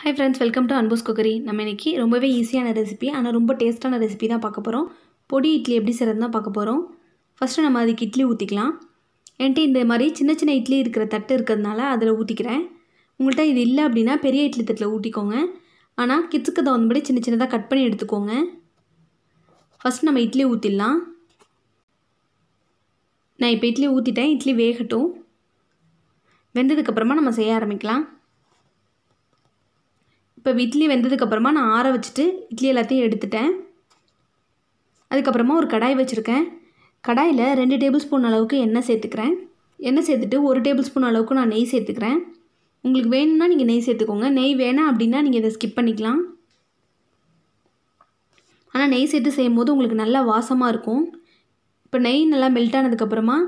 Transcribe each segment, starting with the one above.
hi friends welcome to Anbu's cookery நம்ம இன்றைக்கி ரொம்பவே ஈஸியான ரெசிபி ஆனால் ரொம்ப டேஸ்ட்டான ரெசிபி தான் பார்க்க போகிறோம் பொடி இட்லி எப்படி செய்கிறதுனா தான் பார்க்க போகிறோம் ஃபஸ்ட்டு நம்ம அதுக்கு இட்லி ஊற்றிக்கலாம் என்கிட்ட இந்த மாதிரி சின்ன சின்ன இட்லி இருக்கிற தட்டு இருக்கிறதுனால அதில் ஊற்றிக்கிறேன் உங்கள்கிட்ட இது இல்லை அப்படின்னா பெரிய இட்லி தட்டில் ஊற்றிக்கோங்க ஆனால் கிட்ஸுக்கு தகுந்தபடி சின்ன சின்னதாக கட் பண்ணி எடுத்துக்கோங்க ஃபஸ்ட் நம்ம இட்லி ஊற்றிடலாம் நான் இப்போ இட்லி ஊற்றிட்டேன் இட்லி வேகட்டும் வெந்ததுக்கப்புறமா நம்ம செய்ய ஆரம்பிக்கலாம் இப்போ இட்லி வெந்ததுக்கப்புறமா நான் ஆற வச்சுட்டு இட்லி எல்லாத்தையும் எடுத்துட்டேன் அதுக்கப்புறமா ஒரு கடாய் வச்சுருக்கேன் கடாயில் ரெண்டு டேபிள் ஸ்பூன் அளவுக்கு எண்ணெய் சேர்த்துக்கிறேன் எண்ணெய் சேர்த்துட்டு ஒரு டேபிள் ஸ்பூன் அளவுக்கு நான் நெய் சேர்த்துக்கிறேன் உங்களுக்கு வேணும்னா நீங்கள் நெய் சேர்த்துக்கோங்க நெய் வேணாம் அப்படின்னா நீங்கள் இதை ஸ்கிப் பண்ணிக்கலாம் ஆனால் நெய் சேர்த்து செய்யும்போது உங்களுக்கு நல்லா வாசமாக இருக்கும் இப்போ நெய் நல்லா மெல்ட் ஆனதுக்கப்புறமா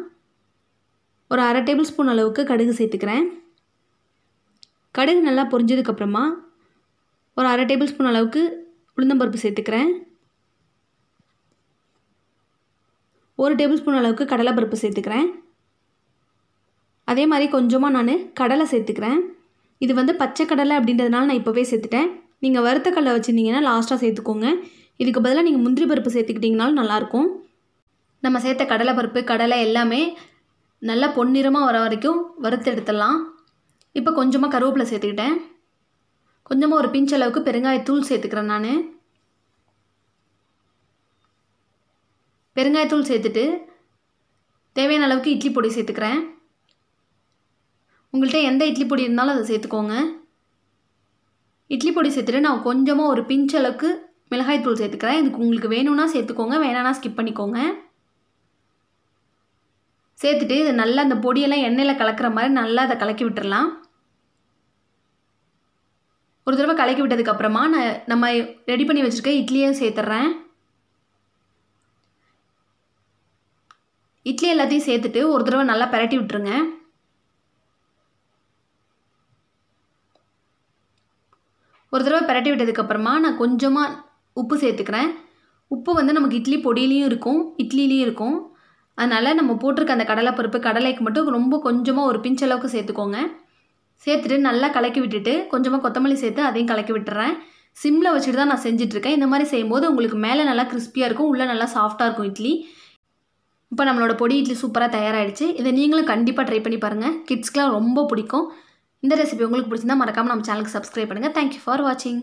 ஒரு அரை டேபிள் ஸ்பூன் அளவுக்கு கடுகு சேர்த்துக்கிறேன் கடுகு நல்லா பொரிஞ்சதுக்கப்புறமா ஒரு அரை டேபிள் ஸ்பூன் அளவுக்கு உளுந்தம்பருப்பு சேர்த்துக்கிறேன் ஒரு டேபிள் ஸ்பூன் அளவுக்கு கடலைப்பருப்பு சேர்த்துக்கிறேன் அதே மாதிரி கொஞ்சமாக நான் கடலை சேர்த்துக்கிறேன் இது வந்து பச்சை கடலை அப்படின்றதுனால நான் இப்போவே சேர்த்துட்டேன் நீங்கள் வறுத்த கடலை வச்சுருந்தீங்கன்னா லாஸ்ட்டாக சேர்த்துக்கோங்க இதுக்கு பதிலாக நீங்கள் முந்திரி பருப்பு சேர்த்துக்கிட்டிங்கனாலும் நல்லாயிருக்கும் நம்ம சேர்த்த கடலை பருப்பு கடலை எல்லாமே நல்லா பொன்னிறமாக வர வரைக்கும் வறுத்து எடுத்துடலாம் இப்போ கொஞ்சமாக கருவேப்பிலை சேர்த்துக்கிட்டேன் கொஞ்சமாக ஒரு பிஞ்ச் அளவுக்கு பெருங்காயத்தூள் சேர்த்துக்கிறேன் நான் பெருங்காயத்தூள் சேர்த்துட்டு தேவையான அளவுக்கு இட்லி பொடி சேர்த்துக்கிறேன் உங்கள்கிட்ட எந்த இட்லி பொடி இருந்தாலும் அதை சேர்த்துக்கோங்க இட்லி பொடி சேர்த்துட்டு நான் கொஞ்சமாக ஒரு பிஞ்ச் அளவுக்கு மிளகாய்த்தூள் சேர்த்துக்கிறேன் இதுக்கு உங்களுக்கு வேணும்னா சேர்த்துக்கோங்க வேணாம்னா ஸ்கிப் பண்ணிக்கோங்க சேர்த்துட்டு இதை நல்லா அந்த பொடியெல்லாம் எண்ணெயில் கலக்கிற மாதிரி நல்லா அதை கலக்கி விட்டுடலாம் ஒரு தடவை கலக்கி விட்டதுக்கப்புறமா நான் நம்ம ரெடி பண்ணி வச்சுருக்க இட்லியும் சேர்த்துட்றேன் இட்லி எல்லாத்தையும் சேர்த்துட்டு ஒரு தடவை நல்லா பரட்டி விட்டுருங்க ஒரு தடவை பரட்டி விட்டதுக்கப்புறமா நான் கொஞ்சமாக உப்பு சேர்த்துக்கிறேன் உப்பு வந்து நமக்கு இட்லி பொடியிலையும் இருக்கும் இட்லிலையும் இருக்கும் அதனால் நம்ம போட்டிருக்க அந்த கடலைப்பருப்பு கடலைக்கு மட்டும் ரொம்ப கொஞ்சமாக ஒரு பிஞ்ச் அளவுக்கு சேர்த்துக்கோங்க சேர்த்துட்டு நல்லா கலக்கி விட்டுட்டு கொஞ்சமாக கொத்தமல்லி சேர்த்து அதையும் கலக்கி விட்டுறேன் சிம்மில் வச்சுட்டு தான் நான் செஞ்சிட்ருக்கேன் இந்த மாதிரி செய்யும்போது உங்களுக்கு மேலே நல்லா கிறிஸ்பியாக இருக்கும் உள்ளே நல்லா சாஃப்டாக இருக்கும் இட்லி இப்போ நம்மளோட பொடி இட்லி சூப்பராக தயாராகிடுச்சு இதை நீங்களும் கண்டிப்பாக ட்ரை பண்ணி பாருங்கள் கிட்ஸ்க்கெலாம் ரொம்ப பிடிக்கும் இந்த ரெசிபி உங்களுக்கு பிடிச்சிருந்தா மறக்காமல் நம்ம சேனலுக்கு சப்ஸ்கிரைப் பண்ணுங்கள் தேங்க்யூ ஃபார் வாட்சிங்